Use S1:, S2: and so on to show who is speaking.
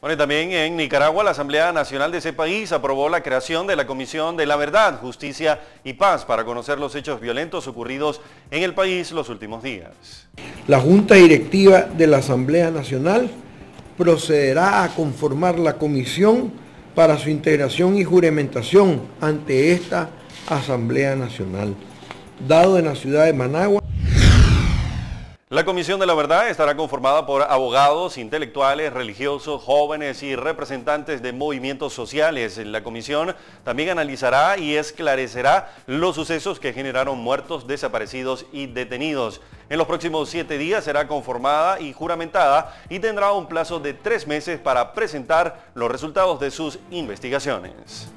S1: Bueno, también en Nicaragua la Asamblea Nacional de ese país aprobó la creación de la Comisión de la Verdad, Justicia y Paz para conocer los hechos violentos ocurridos en el país los últimos días.
S2: La Junta Directiva de la Asamblea Nacional procederá a conformar la comisión para su integración y juramentación ante esta Asamblea Nacional, dado en la ciudad de Managua.
S1: La Comisión de la Verdad estará conformada por abogados, intelectuales, religiosos, jóvenes y representantes de movimientos sociales. La Comisión también analizará y esclarecerá los sucesos que generaron muertos, desaparecidos y detenidos. En los próximos siete días será conformada y juramentada y tendrá un plazo de tres meses para presentar los resultados de sus investigaciones.